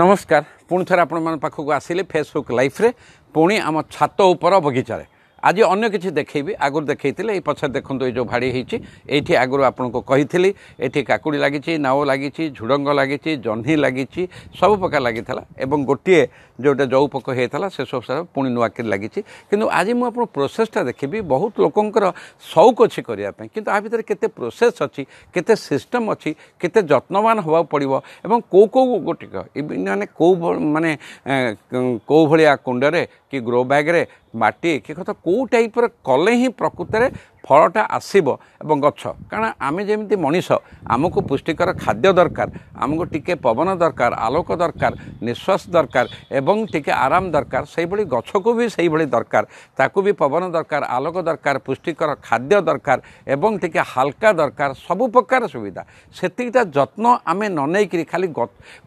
ନମସ୍କାର ପୁଣି ଥରେ ଆପଣମାନଙ୍କ ପାଖକୁ ଆସିଲି ଫେସବୁକ୍ ଲାଇଫ୍ରେ ପୁଣି ଆମ ଛାତ ଉପର ବଗିଚାରେ আজি অন্য কিছু দেখেবি আগুর দেখাইলে এই পছরে দেখুন এই যে ভাড়ি হয়েছি এইটি আগুর আপনার কহিলি এটি কাকুড়ি লাগিছি নাও লাগিছি ঝুড়ঙ্গ লাগিছি জহ্নি লাগিছি সবু প্রকার লাগিলা এবং গোটিয়ে যেটা জৌ পোক হয়েছিল সেসব সার পুঁ নূয়াকি লাগিছি কিন্তু আজি মু আপনার প্রোসেসটা দেখবি বহুত লোকর সৌক অছি করা কিন্তু আ ভিতরে কেতে প্রোসেস অছি কেতে সিস্টম অছি কেতে যত্নবান হওয়া পড়ব এবং কেউ কেউ গোটিক মানে কেউ মানে কেউ ভাড়া কুণ্ডরে କି ଗ୍ରୋ ବ୍ୟାଗ୍ରେ ମାଟି କି କଥା କେଉଁ ଟାଇପ୍ର କଲେ ହିଁ ପ୍ରକୃତରେ ଫଳଟା ଆସିବ ଏବଂ ଗଛ କାରଣ ଆମେ ଯେମିତି ମଣିଷ ଆମକୁ ପୁଷ୍ଟିକର ଖାଦ୍ୟ ଦରକାର ଆମକୁ ଟିକେ ପବନ ଦରକାର ଆଲୋକ ଦରକାର ନିଶ୍ୱାସ ଦରକାର ଏବଂ ଟିକେ ଆରାମ ଦରକାର ସେଇଭଳି ଗଛକୁ ବି ସେଇଭଳି ଦରକାର ତାକୁ ବି ପବନ ଦରକାର ଆଲୋକ ଦରକାର ପୁଷ୍ଟିକର ଖାଦ୍ୟ ଦରକାର ଏବଂ ଟିକେ ହାଲକା ଦରକାର ସବୁ ପ୍ରକାର ସୁବିଧା ସେତିକିଟା ଯତ୍ନ ଆମେ ନ ନେଇକିରି ଖାଲି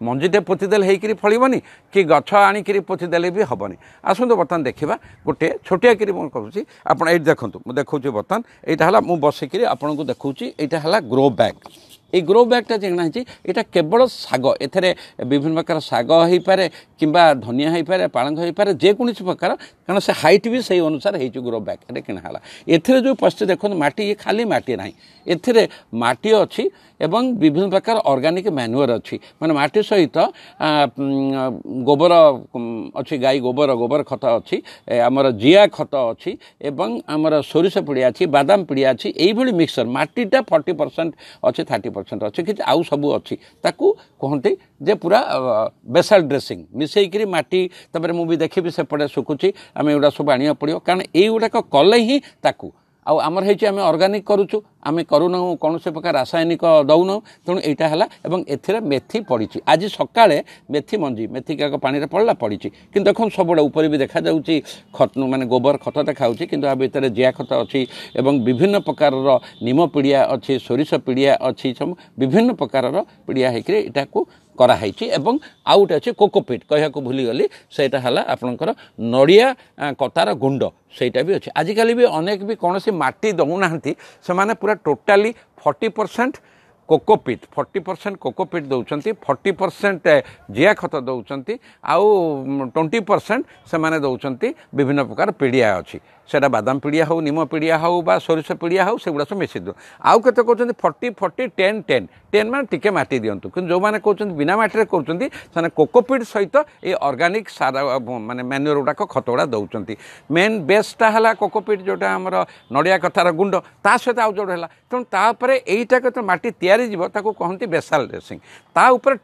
ମଞ୍ଜିଟେ ପୋତିଦେଲେ ହେଇକିରି ଫଳିବନି କି ଗଛ ଆଣିକିରି ପୋତିଦେଲେ ବି ହେବନି ଆସନ୍ତୁ ବର୍ତ୍ତମାନ ଦେଖିବା ଗୋଟିଏ ଛୋଟିଆ କିରି ମୁଁ କହୁଛି ଆପଣ ଏଇଠି ଦେଖନ୍ତୁ ମୁଁ ଦେଖାଉଛି ବର୍ତ୍ତମାନ ଏଇଟା ହେଲା ମୁଁ ବସିକିରି ଆପଣଙ୍କୁ ଦେଖାଉଛି ଏଇଟା ହେଲା ଗ୍ରୋ ବ୍ୟାଗ୍ এই ଗ୍ରୋ ବ୍ୟାଗ୍ଟା ଚିଙ୍ଗଡ଼ା ହେଇଛି ଏଇଟା କେବଳ ଶାଗ ଏଥିରେ ବିଭିନ୍ନ ପ୍ରକାର ଶାଗ ହେଇପାରେ କିମ୍ବା ଧନିଆ ହେଇପାରେ ପାଳଙ୍ଗ ହେଇପାରେ ଯେକୌଣସି ପ୍ରକାର କାରଣ ସେ ହାଇଟ୍ ବି ସେଇ ଅନୁସାରେ ହେଇଛି ଗ୍ରୋ ବ୍ୟାଗ୍ ଏଇଟା କିଣା ହେଲା ଏଥିରେ ଯେଉଁ ପଶ୍ଚ ଦେଖନ୍ତୁ ମାଟି ଇଏ ଖାଲି ମାଟି ନାହିଁ ଏଥିରେ ମାଟି ଅଛି ଏବଂ ବିଭିନ୍ନ ପ୍ରକାର ଅର୍ଗାନିକ୍ ମାନୁଅର୍ ଅଛି ମାନେ ମାଟି ସହିତ ଗୋବର ଅଛି ଗାଈ ଗୋବର ଗୋବର ଖତ ଅଛି ଆମର ଜିଆ ଖତ ଅଛି ଏବଂ ଆମର ସୋରିଷ ପିଡ଼ିଆ ଅଛି ବାଦାମ ପିଡ଼ିଆ ଅଛି ଏଇଭଳି ମିକ୍ସଚର୍ ମାଟିଟା ଫର୍ଟି ପରସେଣ୍ଟ ଅଛି ଥାର୍ଟି ପରସେଣ୍ଟ ଅଛି କିଛି ଆଉ ସବୁ ଅଛି ତାକୁ କୁହନ୍ତି ଯେ ପୁରା ବେସାଲ ଡ୍ରେସିଂ ମିଶାଇକିରି ମାଟି ତାପରେ ମୁଁ ବି ଦେଖିବି ସେପଟେ ଶୁଖୁଛି ଆମେ ଏଗୁଡ଼ା ସବୁ ଆଣିବାକୁ ପଡ଼ିବ କାରଣ ଏଇଗୁଡ଼ାକ କଲେ ହିଁ ତାକୁ ଆଉ ଆମର ହେଇଛି ଆମେ ଅର୍ଗାନିକ୍ କରୁଛୁ ଆମେ କରୁନାହୁଁ କୌଣସି ପ୍ରକାର ରାସାୟନିକ ଦେଉନାହୁଁ ତେଣୁ ଏଇଟା ହେଲା ଏବଂ ଏଥିରେ ମେଥି ପଡ଼ିଛି ଆଜି ସକାଳେ ମେଥି ମଞ୍ଜି ମେଥିକାକ ପାଣିରେ ପଡ଼ିଲା ପଡ଼ିଛି କିନ୍ତୁ ଦେଖନ୍ତୁ ସବୁବେଳେ ଉପରେ ବି ଦେଖାଯାଉଛି ଖତ ମାନେ ଗୋବର ଖତ ଦେଖାଯାଉଛି କିନ୍ତୁ ଆ ଭିତରେ ଜିଆ ଖତ ଅଛି ଏବଂ ବିଭିନ୍ନ ପ୍ରକାରର ନିମ ପିଡ଼ିଆ ଅଛି ସୋରିଷ ପିଡ଼ିଆ ଅଛି ସବୁ ବିଭିନ୍ନ ପ୍ରକାରର ପିଡ଼ିଆ ହେଇକିରି ଏଇଟାକୁ କରାହେଇଛି ଏବଂ ଆଉ ଗୋଟେ ଅଛି କୋକୋପିଟ୍ କହିବାକୁ ଭୁଲିଗଲି ସେଇଟା ହେଲା ଆପଣଙ୍କର ନଡ଼ିଆ କତାର ଗୁଣ୍ଡ ସେଇଟା ବି ଅଛି ଆଜିକାଲି ବି ଅନେକ ବି କୌଣସି ମାଟି ଦେଉନାହାନ୍ତି ସେମାନେ ପୁରା पूरा totally forty percent cocopeat forty percent cocopeat ଦେଉଛନ୍ତି ଫର୍ଟି ପରସେଣ୍ଟ ଜିଆ ଖତ ଦେଉଛନ୍ତି ଆଉ ଟ୍ୱେଣ୍ଟି ପରସେଣ୍ଟ ସେମାନେ ଦେଉଛନ୍ତି ବିଭିନ୍ନ ପ୍ରକାର ପିଡ଼ିଆ ଅଛି ସେଇଟା ବାଦାମ ପିଡ଼ିଆ ହେଉ ନିମ ପିଡ଼ିଆ ହେଉ ବା ସୋରିଷ ପିଡ଼ିଆ ହେଉ ସେଗୁଡ଼ା ସବୁ ମିଶି ଦିଅନ୍ତୁ ଆଉ କେତେ କହୁଛନ୍ତି forty forty ten ten ten ମାନେ ଟିକେ ମାଟି ଦିଅନ୍ତୁ କିନ୍ତୁ ଯେଉଁମାନେ କହୁଛନ୍ତି ବିନା ମାଟିରେ କରୁଛନ୍ତି ସେମାନେ କୋକୋପିଟ୍ ସହିତ ଏଇ ଅର୍ଗାନିକ୍ ସାର ମାନେ ମ୍ୟାନ୍ୟୁର ଗୁଡ଼ାକ ଖତ ଗୁଡ଼ା ଦେଉଛନ୍ତି ମେନ୍ ବେସ୍ଟା ହେଲା କୋକୋପିଟ୍ ଯେଉଁଟା ଆମର ନଡ଼ିଆ କଥାର ଗୁଣ୍ଡ ତା ସହିତ ଆଉ ଯେଉଁଟା ହେଲା ତେଣୁ ତାପରେ ଏଇଟା କେତେ ମାଟି ତିଆରି बाहरी जीव ताको कहंती बेसाल ड्रेसिंग ता ऊपर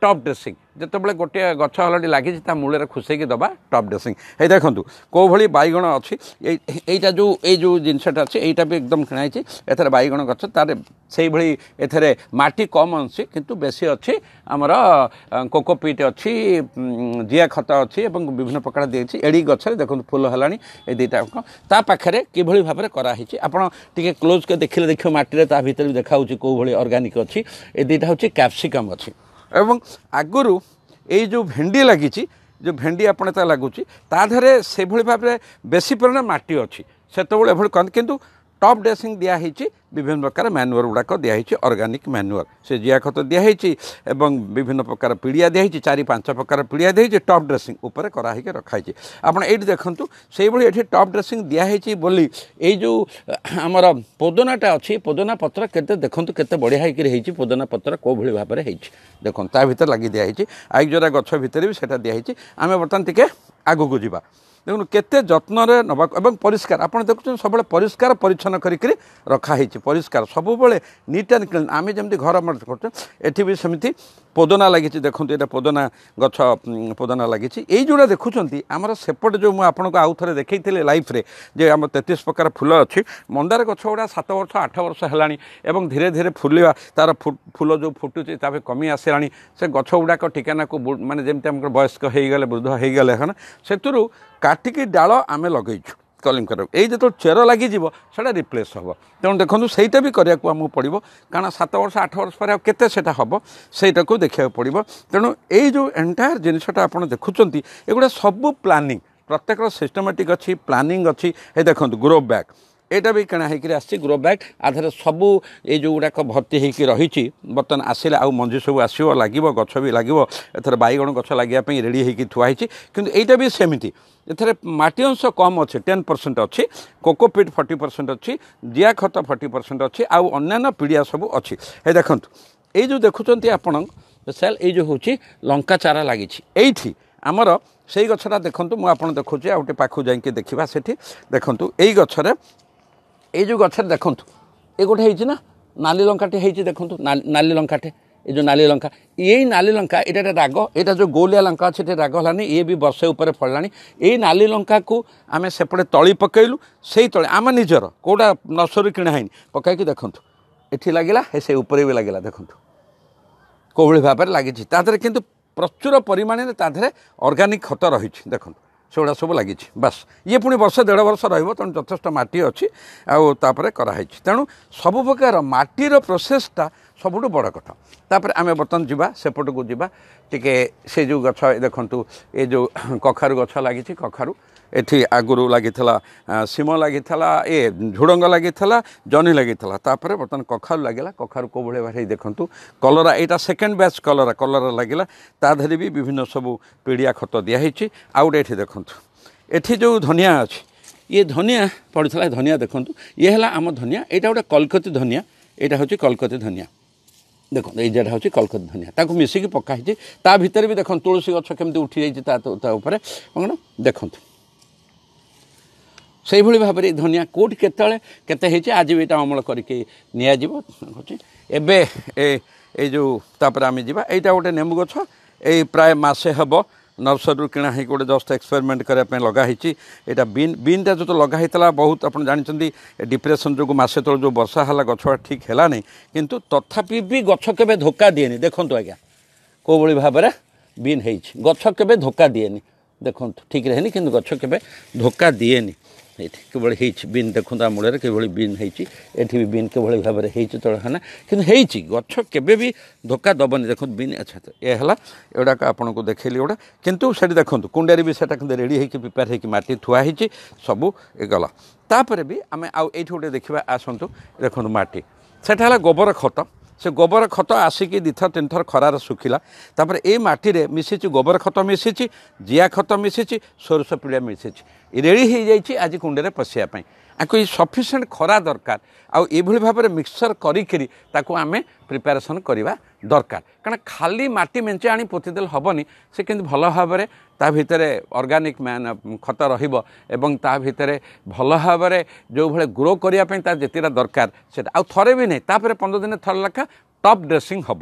যেতবে গোটিয়ে গছ হলটি লাগিছে তা মূলের খুশাইকি দেবা টপ ড্রেসিং এই দেখুন কোভাবে বাইগণ অইটা যে এই যে জিনিসটা আছে এইটা একদম কিনা হয়েছে এথার বাইগণ গছ তার সেইভাবে এথের মাটি কম অংশ কিন্তু বেশি অছি আমার কোকোপিট অছি জিয়া খত অছি এবং বিভিন্ন প্রকার দিয়েছি এড়ি গছরে দেখুন ফুল হলানি এই দুইটা তা পাখে কিভাবে ভাবে করা হয়েছে আপনার টিকি ক্লোজ করে দেখলে দেখ মাটি তা ভিতরে দেখা হচ্ছে কোভাবে অর্গানিক অছি এই দুইটা হচ্ছে ক্যাপসিকম অছি ଏବଂ ଆଗରୁ ଏଇ ଯେଉଁ ଭେଣ୍ଡି ଲାଗିଛି ଯେଉଁ ଭେଣ୍ଡି ଆପଣ ତା ଲାଗୁଛି ତା ଦେହରେ ସେଭଳି ଭାବରେ ବେଶୀ ପରିମାଣରେ ମାଟି ଅଛି ସେତେବେଳେ ଏଭଳି କରନ୍ତି କିନ୍ତୁ টপ ড্রেসিং দিয়া হয়েছে বিভিন্ন প্রকার ম্যানুয়ার গুড়াক দিয়া হয়েছে অর্গানিক ম্যানুয়ার সে জিয়া খত দিয়া হয়েছে এবং বিভিন্ন প্রকার পিড়িয়া দিয়া হয়েছে চারি পাঁচ প্রকার পিড়িয়া দিয়া হয়েছে টপ ড্রেসিং উপরে করা হয়েকি রখা হয়েছে আপনার এইটি দেখুন সেইভাবে এটি টপ ড্রেসিং দিয়া হয়েছে বলি এই যে আমার পোদনাটা অছি পোদনা পত্র কেতে দেখুন কেতে বড়িয়া হয়েকি হয়েছে পোদনা পত্র কোভাবে ভাবে হয়েছে দেখুন তা ভিতরে লাগি দিয়া হয়েছে আইজোরা গছ ভিতরে বি সেটা দিয়া হয়েছে আমি বর্তমান টিকি আগুক যা দেখুন কেତେ যত্নরে নেওয়া এবং পরিষ্কার আপনার দেখুছেন সবুলে পরিষ্কার পরিচ্ছন্ন করিকি রখা হয়েছে পরিষ্কার সবুলে নিট আন্ড ক্লিন আমি যেমন ঘর আমার করছেন এটি বি সেমিটি ପୋଦନା ଲାଗିଛି ଦେଖନ୍ତୁ ଏଇଟା ପୋଦନା ଗଛ ପୋଦନା ଲାଗିଛି ଏଇ ଯେଉଁଟା ଦେଖୁଛନ୍ତି ଆମର ସେପଟେ ଯେଉଁ ମୁଁ ଆପଣଙ୍କୁ ଆଉ ଥରେ ଦେଖାଇଥିଲି ଲାଇଫ୍ରେ ଯେ ଆମ ତେତିଶ ପ୍ରକାର ଫୁଲ ଅଛି ମନ୍ଦାର ଗଛ ଗୁଡ଼ା ସାତ ବର୍ଷ ଆଠ ବର୍ଷ ହେଲାଣି ଏବଂ ଧୀରେ ଧୀରେ ଫୁଲିବା ତା'ର ଫୁଲ ଯେଉଁ ଫୁଟୁଛି ତା'ପରେ କମି ଆସିଲାଣି ସେ ଗଛ ଗୁଡ଼ାକ ଠିକାନାକୁ ମାନେ ଯେମିତି ଆମର ବୟସ୍କ ହେଇଗଲେ ବୃଦ୍ଧ ହେଇଗଲେ ହେଲା ସେଥିରୁ କାଟିକି ଡାଳ ଆମେ ଲଗେଇଛୁ କଲିଂ କରିବ ଏଇ ଯେତେବେଳେ ଚେର ଲାଗିଯିବ ସେଇଟା ରିପ୍ଲେସ୍ ହେବ ତେଣୁ ଦେଖନ୍ତୁ ସେଇଟା ବି କରିବାକୁ ଆମକୁ ପଡ଼ିବ କାରଣ ସାତ ବର୍ଷ ଆଠ ବର୍ଷ ପରେ ଆଉ କେତେ ସେଇଟା ହେବ ସେଇଟାକୁ ଦେଖିବାକୁ ପଡ଼ିବ ତେଣୁ ଏଇ ଯେଉଁ ଏଣ୍ଟାୟାର ଜିନିଷଟା ଆପଣ ଦେଖୁଛନ୍ତି ଏଗୁଡ଼ା ସବୁ ପ୍ଲାନିଂ ପ୍ରତ୍ୟେକର ସିଷ୍ଟମେଟିକ୍ ଅଛି ପ୍ଲାନିଂ ଅଛି ଏ ଦେଖନ୍ତୁ ଗ୍ରୋ ବ୍ୟାକ୍ ଏଇଟା ବି କିଣା ହେଇକିରି ଆସିଛି ଗ୍ରୋ ବ୍ୟାଗ୍ ଆ ସବୁ ଏଇ ଯେଉଁଗୁଡ଼ାକ ଭର୍ତ୍ତି ହେଇକି ରହିଛି ବର୍ତ୍ତମାନ ଆସିଲେ ଆଉ ମଞ୍ଜି ସବୁ ଆସିବ ଲାଗିବ ଗଛ ବି ଲାଗିବ ଏଥର ବାଇଗଣ ଗଛ ଲାଗିବା ପାଇଁ ରେଡ଼ି ହେଇକି ଥୁଆ ହେଇଛି କିନ୍ତୁ ଏଇଟା ବି ସେମିତି ଏଥିରେ ମାଟି ଅଂଶ କମ୍ ଅଛି ଟେନ୍ ପରସେଣ୍ଟ ଅଛି କୋକୋପିଟ୍ ଫର୍ଟି ପରସେଣ୍ଟ ଅଛି ଜିଆ ଖତ ଫର୍ଟି ପରସେଣ୍ଟ ଅଛି ଆଉ ଅନ୍ୟାନ୍ୟ ପିଡ଼ିଆ ସବୁ ଅଛି ଏ ଦେଖନ୍ତୁ ଏଇ ଯେଉଁ ଦେଖୁଛନ୍ତି ଆପଣ ସ୍ପେଶାଲ ଏଇ ଯେଉଁ ହେଉଛି ଲଙ୍କା ଚାରା ଲାଗିଛି ଏଇଠି ଆମର ସେଇ ଗଛଟା ଦେଖନ୍ତୁ ମୁଁ ଆପଣ ଦେଖୁଛି ଆଉ ଗୋଟେ ପାଖକୁ ଯାଇକି ଦେଖିବା ସେଠି ଦେଖନ୍ତୁ ଏଇ ଗଛରେ ଏଇ ଯେଉଁ ଗଛରେ ଦେଖନ୍ତୁ ଏ ଗୋଟେ ହେଇଛି ନା ନାଲି ଲଙ୍କାଟେ ହେଇଛି ଦେଖନ୍ତୁ ନାଲି ଲଙ୍କାଟେ ଏ ଯେଉଁ ନାଲି ଲଙ୍କା ଏଇ ନାଲି ଲଙ୍କା ଏଇଟା ରାଗ ଏଇଟା ଯେଉଁ ଗୋଲିଆ ଲଙ୍କା ଅଛି ଏଇଟା ରାଗ ହେଲାନି ଇଏ ବି ବର୍ଷେ ଉପରେ ଫଳିଲାଣି ଏଇ ନାଲି ଲଙ୍କାକୁ ଆମେ ସେପଟେ ତଳି ପକାଇଲୁ ସେଇ ତଳେ ଆମ ନିଜର କେଉଁଟା ନର୍ସରୀ କିଣା ହେଇନି ପକାଇକି ଦେଖନ୍ତୁ ଏଠି ଲାଗିଲା ହେ ସେ ଉପରେ ବି ଲାଗିଲା ଦେଖନ୍ତୁ କେଉଁଭଳି ଭାବରେ ଲାଗିଛି ତା ଦେହରେ କିନ୍ତୁ ପ୍ରଚୁର ପରିମାଣରେ ତା ଦେହରେ ଅର୍ଗାନିକ୍ ଖତ ରହିଛି ଦେଖନ୍ତୁ ସେଗୁଡ଼ା ସବୁ ଲାଗିଛି ବାସ୍ ଇଏ ପୁଣି ବର୍ଷ ଦେଢ଼ ବର୍ଷ ରହିବ ତେଣୁ ଯଥେଷ୍ଟ ମାଟି ଅଛି ଆଉ ତାପରେ କରାହେଇଛି ତେଣୁ ସବୁ ପ୍ରକାର ମାଟିର ପ୍ରୋସେସ୍ଟା ସବୁଠୁ ବଡ଼ କଥା ତାପରେ ଆମେ ବର୍ତ୍ତମାନ ଯିବା ସେପଟକୁ ଯିବା ଟିକେ ସେ ଯେଉଁ ଗଛ ଦେଖନ୍ତୁ ଏ ଯେଉଁ କଖାରୁ ଗଛ ଲାଗିଛି କଖାରୁ ଏଠି ଆଗରୁ ଲାଗିଥିଲା ସିମ ଲାଗିଥିଲା ଏ ଝୁଡ଼ଙ୍ଗ ଲାଗିଥିଲା ଜହ୍ନି ଲାଗିଥିଲା ତାପରେ ବର୍ତ୍ତମାନ କଖାରୁ ଲାଗିଲା କଖାରୁ କେଉଁଭଳି ଭାଇ ଦେଖନ୍ତୁ କଲରା ଏଇଟା ସେକେଣ୍ଡ ବ୍ୟାଚ୍ କଲରା କଲରା ଲାଗିଲା ତା ଦେହରେ ବି ବିଭିନ୍ନ ସବୁ ପିଡ଼ିଆ ଖତ ଦିଆହେଇଛି ଆଉ ଗୋଟେ ଏଠି ଦେଖନ୍ତୁ ଏଠି ଯେଉଁ ଧନିଆ ଅଛି ଇଏ ଧନିଆ ପଡ଼ିଥିଲା ଧନିଆ ଦେଖନ୍ତୁ ଇଏ ହେଲା ଆମ ଧନିଆ ଏଇଟା ଗୋଟେ କଲକତି ଧନିଆ ଏଇଟା ହେଉଛି କଲକତି ଧନିଆ দেখুন এই যেটা হচ্ছে কলকত ধନିয়া তাকে মিশিকি পকা হয়েছে তা ভিতরে বি দেখুন তুলসী গছ কেমতি উঠি যাই তা উপরে কଣ দেখুন সেইভাবে ভাবে ধনিয়া কোটি কেতবে কেতে হয়েছে আজ বি এটা অমল করিকি নিয়াযিব হচ্ছে এবে এ এই যে তাপরে আমি যা এইটা গোটে নেমু গছ এই প্রায় মাসে হব ନର୍ସରୀରୁ କିଣା ହେଇକି ଗୋଟେ ଜଷ୍ଟ ଏକ୍ସପେରିମେଣ୍ଟ କରିବା ପାଇଁ ଲଗା ହେଇଛି ଏଇଟା ବିନ୍ ବିନ୍ଟା ଯେଉଁ ଲଗା ହେଇଥିଲା ବହୁତ ଆପଣ ଜାଣିଛନ୍ତି ଡିପ୍ରେସନ୍ ଯୋଗୁଁ ମାସେ ତଳେ ଯେଉଁ ବର୍ଷା ହେଲା ଗଛ ଠିକ୍ ହେଲାନି କିନ୍ତୁ ତଥାପି ବି ଗଛ କେବେ ଧୋକା ଦିଏନି ଦେଖନ୍ତୁ ଆଜ୍ଞା କେଉଁଭଳି ଭାବରେ ବିନ୍ ହେଇଛି ଗଛ କେବେ ଧୋକା ଦିଏନି ଦେଖନ୍ତୁ ଠିକ୍ ରହେନି କିନ୍ତୁ ଗଛ କେବେ ଧୋକା ଦିଏନି ଏଠି କିଭଳି ହେଇଛି ବିନ୍ଟା ଖୁନ୍ଦା ମୂଳରେ କିଭଳି ବିନ୍ ହେଇଛି ଏଠି ବି ବିନ୍ କିଭଳି ଭାବରେ ହେଇଛି ତଳେ ହେଲା କିନ୍ତୁ ହେଇଛି ଗଛ କେବେ ବି ଧୋକା ଦେବନି ଦେଖନ୍ତୁ ବିନ୍ ଆଚ୍ଛା ଏ ହେଲା ଏଗୁଡ଼ାକ ଆପଣଙ୍କୁ ଦେଖେଇଲି ଗୋଟେ କିନ୍ତୁ ସେଠି ଦେଖନ୍ତୁ କୁଣ୍ଡାରେ ବି ସେଇଟା କିନ୍ତୁ ରେଡ଼ି ହେଇକି ପ୍ରିପେୟାର ହେଇକି ମାଟି ଥୁଆ ହେଇଛି ସବୁ ଗଲା ତାପରେ ବି ଆମେ ଆଉ ଏଇଠି ଗୋଟେ ଦେଖିବା ଆସନ୍ତୁ ଦେଖନ୍ତୁ ମାଟି ସେଟା ହେଲା ଗୋବର ଖତ ସେ ଗୋବର ଖତ ଆସିକି ଦୁଇଥର ତିନିଥର ଖରାରେ ଶୁଖିଲା ତାପରେ ଏଇ ମାଟିରେ ମିଶିଛି ଗୋବର ଖତ ମିଶିଛି ଜିଆ ଖତ ମିଶିଛି ସୋରିଷ ପିଡ଼ିଆ ମିଶିଛି ରେଡ଼ି ହୋଇଯାଇଛି ଆଜି କୁଣ୍ଡରେ ପଶିବା ପାଇଁ ଆକୁ ଏଇ ସଫିସିଏଣ୍ଟ ଖରା ଦରକାର ଆଉ ଏଭଳି ଭାବରେ ମିକ୍ସଚର କରିକିରି ତାକୁ ଆମେ ପ୍ରିପାରେସନ୍ କରିବା ଦରକାର କାରଣ ଖାଲି ମାଟି ମେଞ୍ଚେ ଆଣି ପୋତିଦେଲେ ହେବନି ସେ କେମିତି ଭଲ ଭାବରେ ତା ଭିତରେ ଅର୍ଗାନିକ୍ ଖତ ରହିବ ଏବଂ ତା ଭିତରେ ଭଲ ଭାବରେ ଯେଉଁଭଳି ଗ୍ରୋ କରିବା ପାଇଁ ତା ଯେତିକିଟା ଦରକାର ସେଇଟା ଆଉ ଥରେ ବି ନାହିଁ ତାପରେ ପନ୍ଦର ଦିନ ଥରେ ଲେଖା ଟପ୍ ଡ୍ରେସିଂ ହେବ